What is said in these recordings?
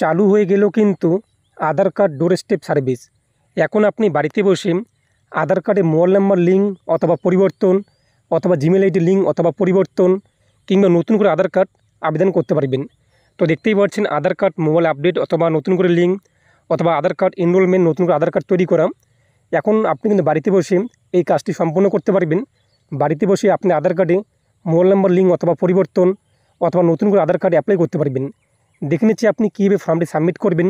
চালু হয়ে গেল কিন্তু Aadhaar card doorstep service এখন আপনি বাড়িতে বসে আধার কার্ডে মোবাইল নাম্বার লিঙ্ক অথবা পরিবর্তন অথবা জিমেল আইডি লিঙ্ক অথবা পরিবর্তন কিংবা নতুন করে আধার কার্ড আবেদন করতে পারবেন তো দেখতেই পাচ্ছেন আধার কার্ড মোবাইল আপডেট অথবা নতুন করে লিঙ্ক অথবা আধার কার্ড এনরোলমেন্ট নতুন করে আধার কার্ড তৈরি করা এখন আপনি কিন্তু বাড়িতে বসে এই কাজটি সম্পন্ন করতে পারবেন বাড়িতে বসে আপনি আধার কার্ডে মোবাইল নাম্বার লিঙ্ক অথবা পরিবর্তন অথবা নতুন করে আধার কার্ড অ্যাপ্লাই করতে পারবেন দেখে নিচ্ছি আপনি কীভাবে ফর্মটি সাবমিট করবেন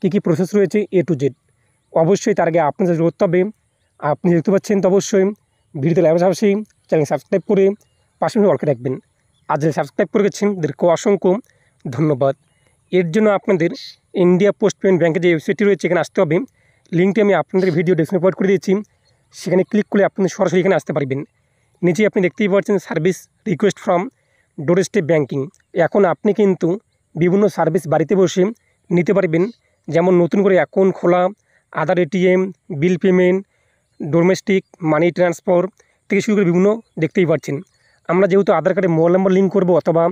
কী কী প্রসেস রয়েছে এ টু জেড অবশ্যই তার আগে আপনার সাথে করতে হবে আপনি দেখতে পাচ্ছেন তো অবশ্যই ভিডিওতে লাইভ পাশাপাশি চ্যানেল সাবস্ক্রাইব করে পাশে অল্পে রাখবেন আর যারা সাবস্ক্রাইব করে গেছেন তাদেরকে অসংখ্য ধন্যবাদ এর জন্য আপনাদের ইন্ডিয়া পোস্ট পেমেন্ট ব্যাঙ্কের যে ওয়েবসাইটটি রয়েছে এখানে আসতে হবে লিঙ্কটি আমি আপনাদের ভিডিও ডেসক্রিপশন প্রোভাইড করে দিয়েছি সেখানে ক্লিক করে আপনি সরাসরি এখানে আসতে পারবেন নিচে আপনি দেখতেই পাচ্ছেন সার্ভিস রিকোয়েস্ট ফ্রম ডোরেস্টে ব্যাঙ্কিং এখন আপনি কিন্তু বিভিন্ন সার্ভিস বাড়িতে বসে নিতে পারবেন যেমন নতুন করে অ্যাকাউন্ট খোলা Aadhaar ATM bill payment domestic money transfer থেকে শুরু করে বিভিন্ন দেখতেই পাচ্ছেন আমরা যেহেতু আধার কার্ডে মোবাইল নম্বর লিঙ্ক করব অথবা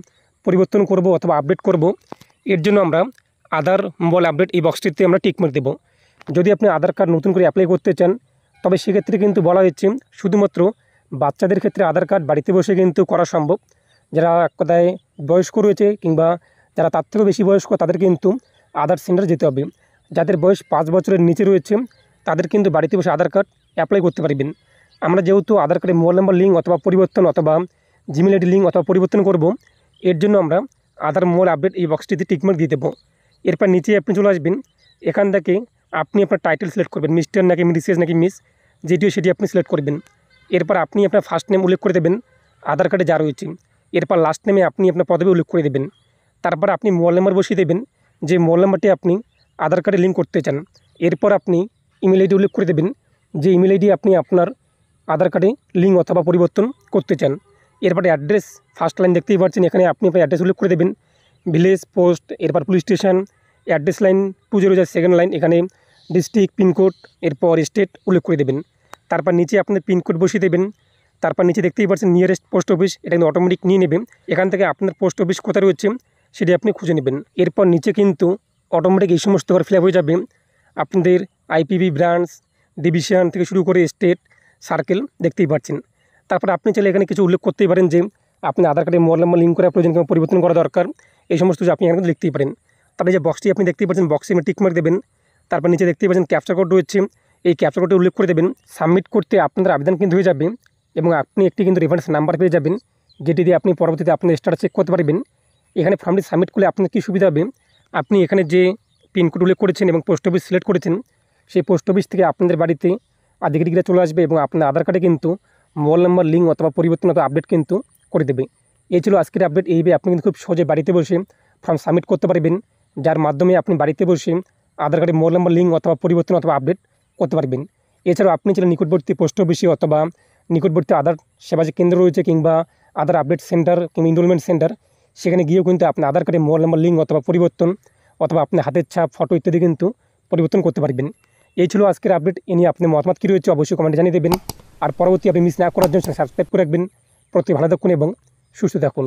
পরিবর্তন করব অথবা আপডেট করব এর জন্য আমরা আধার মোবাইল আপডেট এই বক্সটিতে আমরা টিকমার্ক দেবো যদি আপনি আধার কার্ড নতুন করে অ্যাপ্লাই করতে চান তবে সেক্ষেত্রে কিন্তু বলা হচ্ছে শুধুমাত্র বাচ্চাদের ক্ষেত্রে আধার কার্ড বাড়িতে বসে কিন্তু করা সম্ভব যারা এক কথায় বয়স্ক রয়েছে কিংবা যারা তার থেকেও বেশি বয়স্ক তাদের কিন্তু আধার সেন্টার যেতে হবে যাদের বয়স পাঁচ বছরের নিচে রয়েছে তাদের কিন্তু বাড়িতে বসে আধার কার্ড অ্যাপ্লাই করতে পারবেন আমরা যেহেতু আধার কার্ডে মোবাইল নাম্বার লিঙ্ক অথবা পরিবর্তন অথবা জিমেল আইডি লিঙ্ক অথবা পরিবর্তন করব এর জন্য আমরা আধার মোবাইল আপডেট এই বক্সটিতে টিকমার্ক দিয়ে দেবো এরপর নিচে আপনি চলে আসবেন এখান থেকে আপনি আপনার টাইটেল সিলেক্ট করবেন মিস্টার নাকি মিসেস নাকি মিস যেটিও সেটি আপনি সিলেক্ট করবেন এরপর আপনি আপনার ফার্স্ট নেম উল্লেখ করে দেবেন আধার কার্ডে যা রয়েছে এরপর লাস্ট নেমে আপনি আপনার পদবি উল্লেখ করে দেবেন তারপর আপনি মোবাইল নাম্বার বসিয়ে দেবেন যে মোবাইল নাম্বারটি আপনি আধার কার্ডে লিঙ্ক করতে চান এরপর আপনি ইমেল আইডি উল্লেখ করে দেবেন যে ইমেল আইডি আপনি আপনার আধার কার্ডে লিঙ্ক অথবা পরিবর্তন করতে চান এরপরে অ্যাড্রেস ফার্স্ট লাইন দেখতেই পাচ্ছেন এখানে আপনি আপনার অ্যাড্রেস উল্লেখ করে দেবেন ভিলেজ পোস্ট এরপর police station address line two zero zero second line এখানে ডিস্ট্রিক্ট পিনকোড এরপর স্টেট উল্লেখ করে দেবেন তারপর নিচে আপনার পিনকোড বসিয়ে দেবেন তারপর নিচে দেখতেই পাচ্ছেন নিয়ারেস্ট পোস্ট অফিস এটা কিন্তু অটোমেটিক নিয়ে নেবেন এখান থেকে আপনার পোস্ট অফিস কোথায় রয়েছে সেটি আপনি খুঁজে নেবেন এরপর নিচে কিন্তু অটোমেটিক এই সমস্ত ঘর ফিল হয়ে যাবে আপনাদের আইপিবি ব্রাঞ্চ ডিভিশন থেকে শুরু করে স্টেট সার্কেল দেখতেই পাচ্ছেন তারপর আপনি চাইলে এখানে কিছু উল্লেখ করতেই পারেন যে আপনি আধার কার্ডে মোবাইল নম্বর লিঙ্ক করা প্রয়োজন কিংবা পরিবর্তন করা দরকার এই সমস্ত কিছু আপনি এখানে লিখতেই পারেন তারপরে যে বক্সটি আপনি দেখতেই পাচ্ছেন বক্সে টিকমার্ক দেবেন তারপর নিচে দেখতেই পাচ্ছেন ক্যাপচার কোড রয়েছে এই ক্যাপচার কোডটি উল্লেখ করে দেবেন সাবমিট করতে আপনাদের আবেদন কিন্তু হয়ে যাবে এবং আপনি একটি কিন্তু রেফারেন্স নাম্বার পেয়ে যাবেন যেটি দিয়ে আপনি পরবর্তীতে আপনার স্টার চেক করতে পারবেন এখানে ফর্মটি সাবমিট করলে আপনার কী সুবিধা হবে আপনি এখানে যে পিনকোড উল্লেখ করেছেন এবং পোস্ট অফিস সিলেক্ট করেছেন সেই পোস্ট অফিস থেকে আপনাদের বাড়িতে আধিকারিকরা চলে আসবে এবং আপনার আধার কার্ডে কিন্তু মোবাইল নাম্বার লিঙ্ক অথবা পরিবর্তন অথবা আপডেট কিন্তু করে দেবে এই ছিল আজকের আপডেট এইভাবে আপনি কিন্তু খুব সহজে বাড়িতে বসে ফর্ম সাবমিট করতে পারবেন যার মাধ্যমে আপনি বাড়িতে বসে আধার কার্ডের মোবাইল নাম্বার লিঙ্ক অথবা পরিবর্তন অথবা আপডেট করতে পারবেন এছাড়াও আপনি ছিলেন নিকটবর্তী পোস্ট অফিসে অথবা নিকটবর্তী আধার সেবা যে কেন্দ্র রয়েছে কিংবা আধার আপডেট সেন্টার কিংবা ইনরোলমেন্ট সেন্টার সেখানে গিয়েও কিন্তু আপনি আধার কার্ডের মোবাইল নম্বর লিঙ্ক অথবা পরিবর্তন অথবা আপনি হাতের ছাপ ফটো ইত্যাদি কিন্তু পরিবর্তন করতে পারবেন এই ছিল আজকের আপডেট এ নিয়ে আপনি মতামত কী রয়েছে অবশ্যই কমেন্টে জানিয়ে দেবেন আর পরবর্তী আপনি মিস না করার জন্য সাবস্ক্রাইব করে রাখবেন প্রতি ভালো থাকুন এবং সুস্থ থাকুন